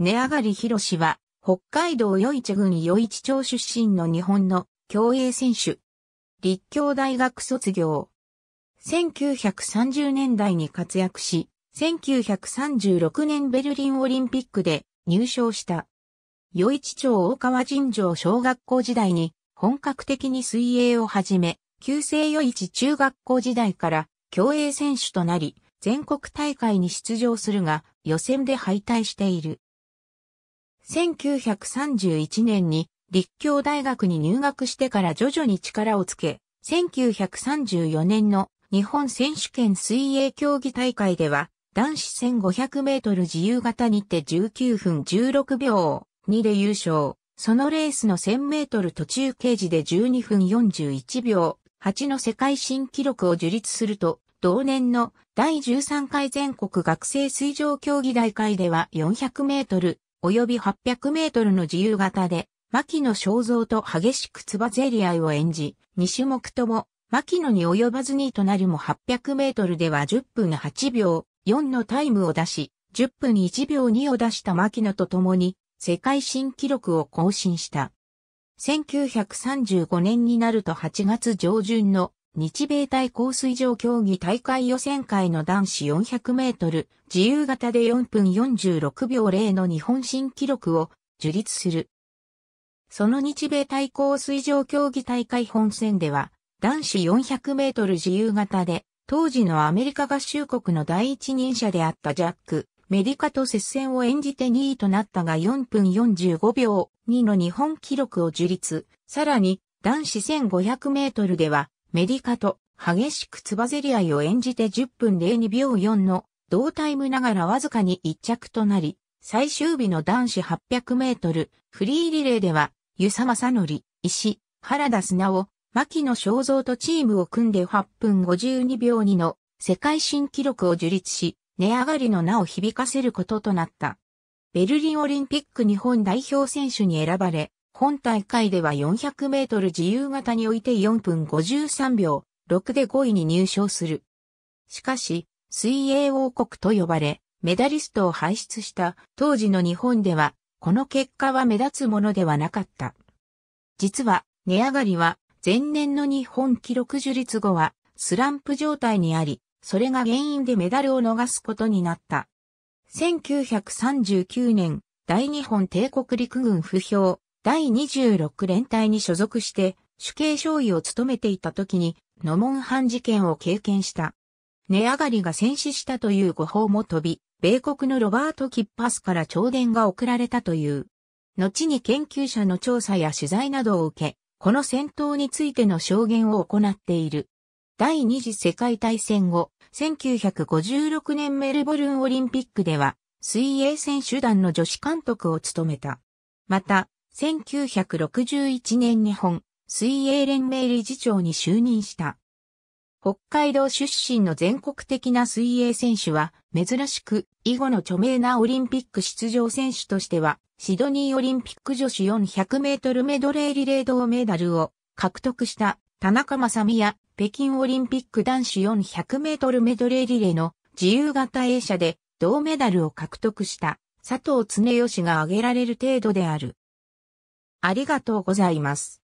根上がり広しは、北海道余市郡余市町出身の日本の競泳選手。立教大学卒業。1930年代に活躍し、1936年ベルリンオリンピックで入賞した。余市町大川尋常小学校時代に本格的に水泳を始め、旧制余市中学校時代から競泳選手となり、全国大会に出場するが予選で敗退している。1931年に立教大学に入学してから徐々に力をつけ、1934年の日本選手権水泳競技大会では、男子1500メートル自由形にて19分16秒2で優勝。そのレースの1000メートル途中掲示で12分41秒8の世界新記録を樹立すると、同年の第13回全国学生水上競技大会では400メートル及び800メートルの自由形で、牧野正造と激しくつばぜり合いを演じ、2種目とも、牧野に及ばず2位となるも800メートルでは10分8秒4のタイムを出し、10分1秒2を出した牧野と共に、世界新記録を更新した。1935年になると8月上旬の日米対抗水上競技大会予選会の男子400メートル自由形で4分46秒0の日本新記録を樹立する。その日米対抗水上競技大会本戦では、男子400メートル自由形で、当時のアメリカ合衆国の第一人者であったジャック、メディカと接戦を演じて2位となったが4分45秒2の日本記録を樹立。さらに、男子1500メートルでは、メディカと激しくつばぜり合いを演じて10分02秒4の同タイムながらわずかに1着となり、最終日の男子800メートルフリーリレーでは、湯佐正則、石、原田砂を、牧野正造とチームを組んで8分52秒2の世界新記録を樹立し、値上がりの名を響かせることとなった。ベルリンオリンピック日本代表選手に選ばれ、本大会では400メートル自由形において4分53秒6で5位に入賞する。しかし、水泳王国と呼ばれ、メダリストを輩出した当時の日本では、この結果は目立つものではなかった。実は、値上がりは、前年の日本記録樹立後は、スランプ状態にあり、それが原因でメダルを逃すことになった。1939年、大日本帝国陸軍不評、第26連隊に所属して、主計少尉を務めていた時に、ノモンハン事件を経験した。値上がりが戦死したという誤報も飛び、米国のロバート・キッパスから弔電が送られたという。後に研究者の調査や取材などを受け、この戦闘についての証言を行っている。第二次世界大戦後、1956年メルボルンオリンピックでは、水泳選手団の女子監督を務めた。また、1961年日本水泳連盟理事長に就任した。北海道出身の全国的な水泳選手は珍しく以後の著名なオリンピック出場選手としてはシドニーオリンピック女子400メートルメドレーリレー銅メダルを獲得した田中正美や北京オリンピック男子400メートルメドレーリレーの自由型 A 社で銅メダルを獲得した佐藤恒吉が挙げられる程度である。ありがとうございます。